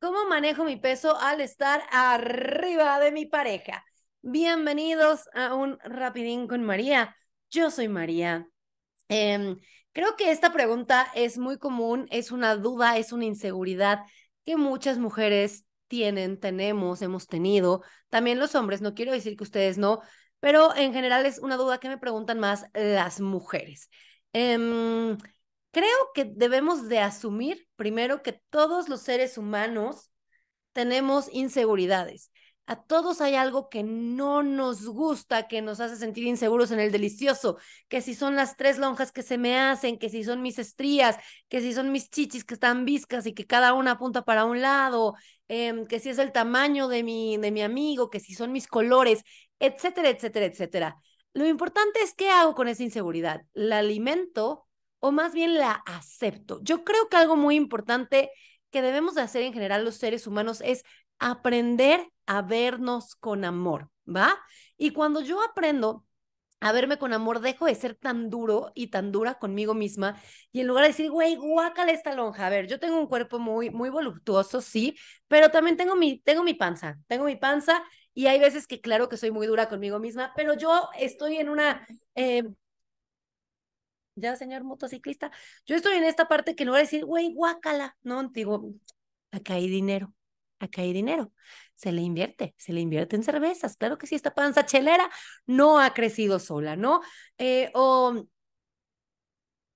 ¿Cómo manejo mi peso al estar arriba de mi pareja? Bienvenidos a un rapidín con María. Yo soy María. Em, creo que esta pregunta es muy común, es una duda, es una inseguridad que muchas mujeres tienen, tenemos, hemos tenido. También los hombres, no quiero decir que ustedes no, pero en general es una duda que me preguntan más las mujeres. Em, creo que debemos de asumir primero que todos los seres humanos tenemos inseguridades. A todos hay algo que no nos gusta, que nos hace sentir inseguros en el delicioso, que si son las tres lonjas que se me hacen, que si son mis estrías, que si son mis chichis que están viscas y que cada una apunta para un lado, em, que si es el tamaño de mi, de mi amigo, que si son mis colores, etcétera, etcétera, etcétera. Lo importante es qué hago con esa inseguridad. ¿La alimento? o más bien la acepto. Yo creo que algo muy importante que debemos de hacer en general los seres humanos es aprender a vernos con amor, ¿va? Y cuando yo aprendo a verme con amor, dejo de ser tan duro y tan dura conmigo misma y en lugar de decir, güey, guácala esta lonja, a ver, yo tengo un cuerpo muy, muy voluptuoso, sí, pero también tengo mi, tengo mi panza, tengo mi panza y hay veces que claro que soy muy dura conmigo misma, pero yo estoy en una eh, ya señor motociclista, yo estoy en esta parte que no voy a decir, güey, guácala, no, digo, acá hay dinero, acá hay dinero, se le invierte, se le invierte en cervezas, claro que sí, esta panza chelera no ha crecido sola, ¿no? Eh, o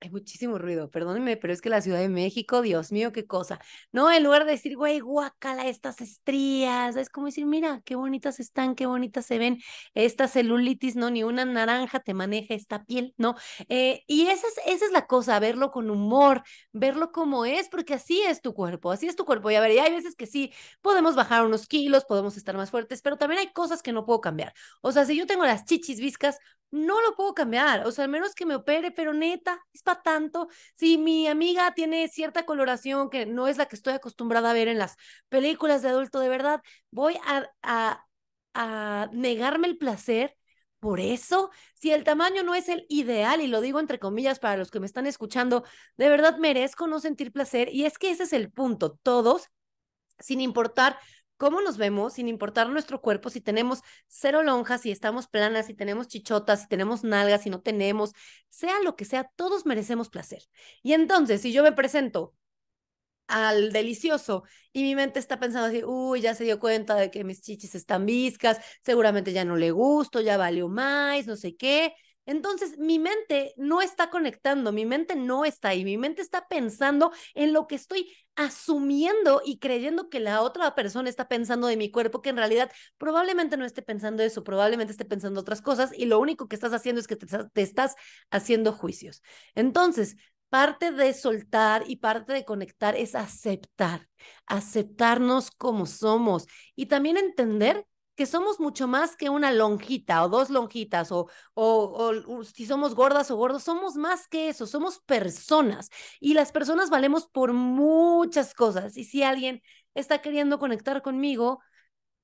hay muchísimo ruido, perdónenme, pero es que la Ciudad de México, Dios mío, qué cosa. No, en lugar de decir, güey, guácala estas estrías, es como decir, mira, qué bonitas están, qué bonitas se ven, esta celulitis, no, ni una naranja te maneja esta piel, ¿no? Eh, y esa es, esa es la cosa, verlo con humor, verlo como es, porque así es tu cuerpo, así es tu cuerpo. Y a ver, y hay veces que sí, podemos bajar unos kilos, podemos estar más fuertes, pero también hay cosas que no puedo cambiar. O sea, si yo tengo las chichis viscas, no lo puedo cambiar, o sea, al menos que me opere, pero neta, es para tanto. Si mi amiga tiene cierta coloración que no es la que estoy acostumbrada a ver en las películas de adulto, de verdad, voy a, a, a negarme el placer. Por eso, si el tamaño no es el ideal, y lo digo entre comillas para los que me están escuchando, de verdad merezco no sentir placer. Y es que ese es el punto. Todos sin importar cómo nos vemos, sin importar nuestro cuerpo, si tenemos cero lonjas, si estamos planas, si tenemos chichotas, si tenemos nalgas, si no tenemos, sea lo que sea, todos merecemos placer. Y entonces, si yo me presento al delicioso y mi mente está pensando así, uy, ya se dio cuenta de que mis chichis están viscas, seguramente ya no le gusto, ya valió más, no sé qué, entonces, mi mente no está conectando, mi mente no está ahí, mi mente está pensando en lo que estoy asumiendo y creyendo que la otra persona está pensando de mi cuerpo, que en realidad probablemente no esté pensando eso, probablemente esté pensando otras cosas y lo único que estás haciendo es que te, estás haciendo juicios. Entonces, parte de soltar y parte de conectar es aceptar, aceptarnos como somos y también entender que somos mucho más que una lonjita o dos lonjitas o, o, si somos gordas o gordos, somos más que eso, somos personas y las personas valemos por muchas cosas. Y si alguien está queriendo conectar conmigo,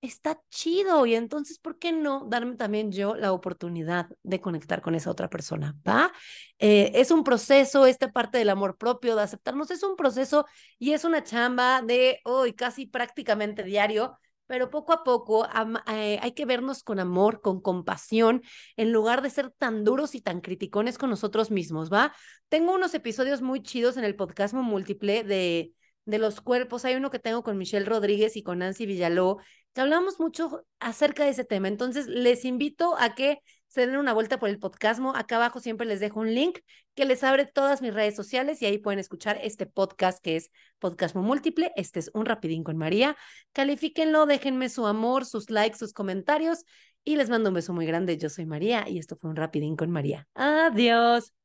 está chido y entonces, ¿por qué no darme también yo la oportunidad de conectar con esa otra persona? ¿Va? Eh, es un proceso, esta parte del amor propio, de aceptarnos, es un proceso y es una chamba de hoy casi prácticamente diario pero poco a poco eh, hay que vernos con amor, con compasión, en lugar de ser tan duros y tan criticones con nosotros mismos, ¿va? Tengo unos episodios muy chidos en el podcast múltiple de, de los cuerpos. Hay uno que tengo con Michelle Rodríguez y con Nancy Villaló, que hablamos mucho acerca de ese tema. Entonces, les invito a que se den una vuelta por el podcastmo. Acá abajo siempre les dejo un link que les abre todas mis redes sociales y ahí pueden escuchar este podcast que es Podcastmo Múltiple. Este es un rapidín con María. Califíquenlo, déjenme su amor, sus likes, sus comentarios y les mando un beso muy grande. Yo soy María y esto fue un rapidín con María. Adiós.